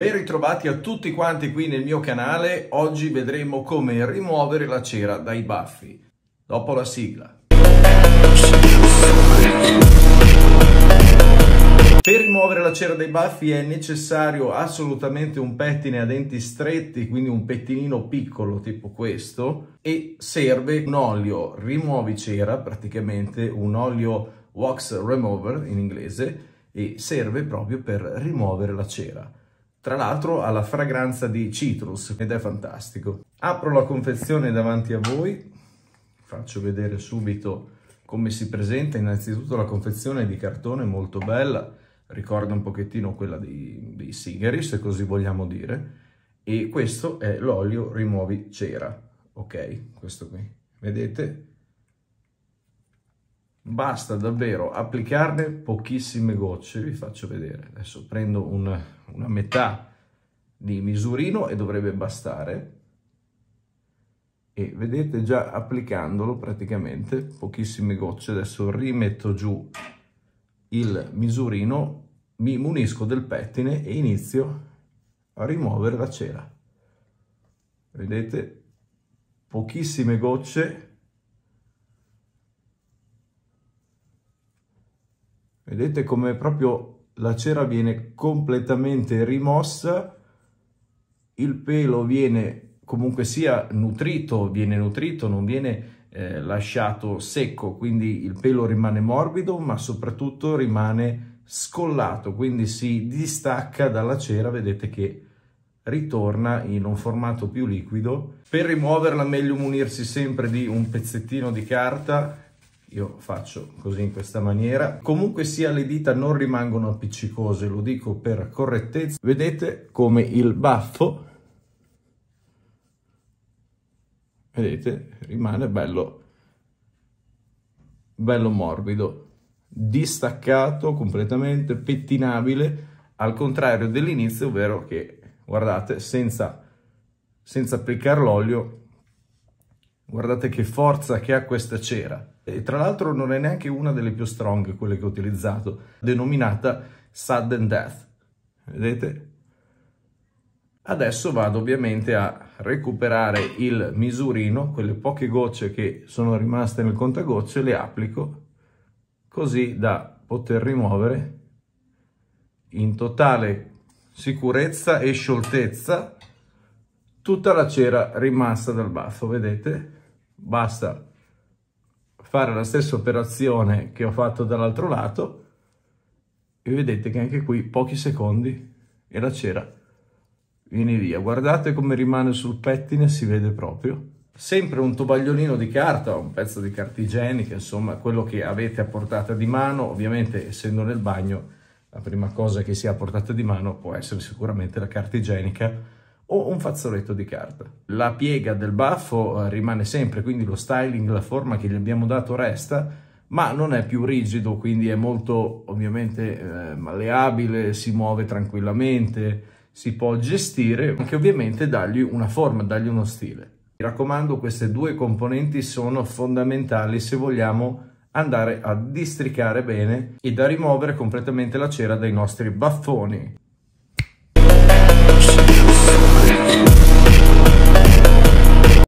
Ben ritrovati a tutti quanti qui nel mio canale, oggi vedremo come rimuovere la cera dai baffi, dopo la sigla. Per rimuovere la cera dai baffi è necessario assolutamente un pettine a denti stretti, quindi un pettinino piccolo tipo questo, e serve un olio rimuovi cera, praticamente un olio wax remover in inglese, e serve proprio per rimuovere la cera. Tra l'altro ha la fragranza di citrus ed è fantastico. Apro la confezione davanti a voi, faccio vedere subito come si presenta. Innanzitutto la confezione di cartone molto bella, ricorda un pochettino quella dei, dei sigari, se così vogliamo dire. E questo è l'olio rimuovi cera, ok? Questo qui, vedete? basta davvero applicarne pochissime gocce. Vi faccio vedere. Adesso prendo un, una metà di misurino e dovrebbe bastare. E vedete già applicandolo praticamente pochissime gocce. Adesso rimetto giù il misurino, mi munisco del pettine e inizio a rimuovere la cera. Vedete? Pochissime gocce Vedete come proprio la cera viene completamente rimossa, il pelo viene comunque sia nutrito, viene nutrito, non viene eh, lasciato secco, quindi il pelo rimane morbido, ma soprattutto rimane scollato, quindi si distacca dalla cera, vedete che ritorna in un formato più liquido. Per rimuoverla meglio munirsi sempre di un pezzettino di carta io faccio così in questa maniera comunque sia le dita non rimangono appiccicose lo dico per correttezza vedete come il baffo vedete rimane bello bello morbido distaccato completamente pettinabile al contrario dell'inizio ovvero che guardate senza senza applicare l'olio Guardate che forza che ha questa cera. E tra l'altro non è neanche una delle più strong quelle che ho utilizzato, denominata Sudden Death. Vedete? Adesso vado ovviamente a recuperare il misurino, quelle poche gocce che sono rimaste nel contagocce, le applico così da poter rimuovere in totale sicurezza e scioltezza tutta la cera rimasta dal baffo, vedete? basta fare la stessa operazione che ho fatto dall'altro lato e vedete che anche qui pochi secondi e la cera viene via. Guardate come rimane sul pettine, si vede proprio. Sempre un tovagliolino di carta, un pezzo di carta igienica, insomma quello che avete a portata di mano, ovviamente essendo nel bagno la prima cosa che si ha a portata di mano può essere sicuramente la carta igienica o un fazzoletto di carta. La piega del baffo eh, rimane sempre, quindi lo styling, la forma che gli abbiamo dato resta, ma non è più rigido, quindi è molto ovviamente eh, malleabile, si muove tranquillamente, si può gestire, anche ovviamente dargli una forma, dargli uno stile. Mi raccomando, queste due componenti sono fondamentali se vogliamo andare a districare bene e da rimuovere completamente la cera dai nostri baffoni.